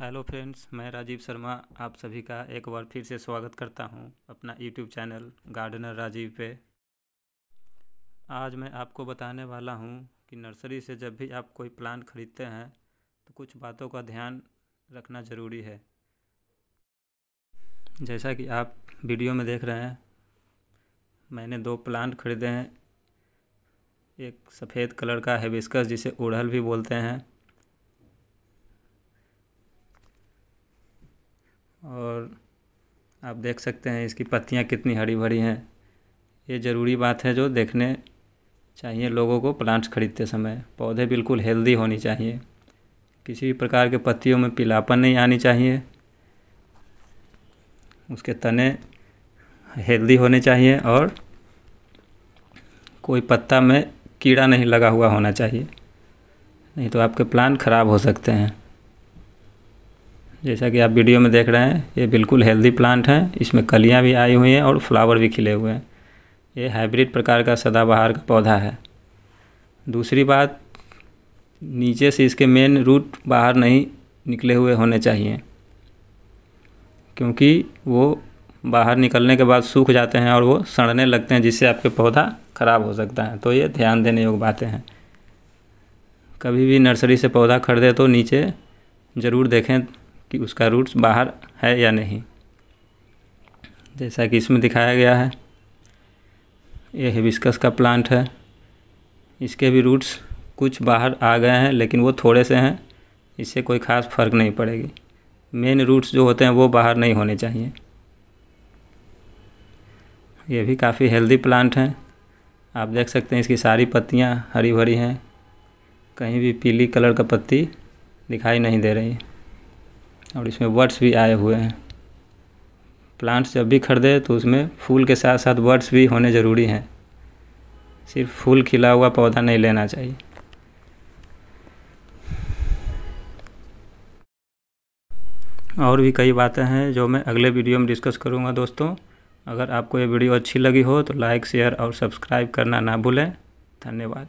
hello friends मैं राजीव शर्मा आप सभी का एक बार फिर से स्वागत करता हूं अपना यूट्यूब चैनल गार्डनर राजीव पे आज मैं आपको बताने वाला हूं कि नर्सरी से जब भी आप कोई प्लांट खरीदते हैं तो कुछ बातों का ध्यान रखना ज़रूरी है जैसा कि आप वीडियो में देख रहे हैं मैंने दो प्लांट खरीदे हैं एक सफ़ेद कलर का हैबिस्कस जिसे उड़हल भी बोलते हैं और आप देख सकते हैं इसकी पत्तियाँ कितनी हरी भरी हैं ये ज़रूरी बात है जो देखने चाहिए लोगों को प्लांट्स खरीदते समय पौधे बिल्कुल हेल्दी होनी चाहिए किसी भी प्रकार के पत्तियों में पीलापन नहीं आनी चाहिए उसके तने हेल्दी होने चाहिए और कोई पत्ता में कीड़ा नहीं लगा हुआ होना चाहिए नहीं तो आपके प्लांट ख़राब हो सकते हैं जैसा कि आप वीडियो में देख रहे हैं ये बिल्कुल हेल्दी प्लांट है इसमें कलियाँ भी आई हुई हैं और फ्लावर भी खिले हुए हैं ये हाइब्रिड प्रकार का सदाबहार का पौधा है दूसरी बात नीचे से इसके मेन रूट बाहर नहीं निकले हुए होने चाहिए क्योंकि वो बाहर निकलने के बाद सूख जाते हैं और वो सड़ने लगते हैं जिससे आपके पौधा ख़राब हो सकता है तो ये ध्यान देने योग्य बातें हैं कभी भी नर्सरी से पौधा खरीदे तो नीचे ज़रूर देखें कि उसका रूट्स बाहर है या नहीं जैसा कि इसमें दिखाया गया है यह हिबिस्कस का प्लांट है इसके भी रूट्स कुछ बाहर आ गए हैं लेकिन वो थोड़े से हैं इससे कोई ख़ास फ़र्क नहीं पड़ेगी मेन रूट्स जो होते हैं वो बाहर नहीं होने चाहिए ये भी काफ़ी हेल्दी प्लांट हैं आप देख सकते हैं इसकी सारी पत्तियाँ हरी भरी हैं कहीं भी पीली कलर का पत्ती दिखाई नहीं दे रही है और इसमें वर्ड्स भी आए हुए हैं प्लांट्स जब भी खरीदे तो उसमें फूल के साथ साथ वर्ड्स भी होने ज़रूरी हैं सिर्फ फूल खिला हुआ पौधा नहीं लेना चाहिए और भी कई बातें हैं जो मैं अगले वीडियो में डिस्कस करूँगा दोस्तों अगर आपको ये वीडियो अच्छी लगी हो तो लाइक शेयर और सब्सक्राइब करना ना भूलें धन्यवाद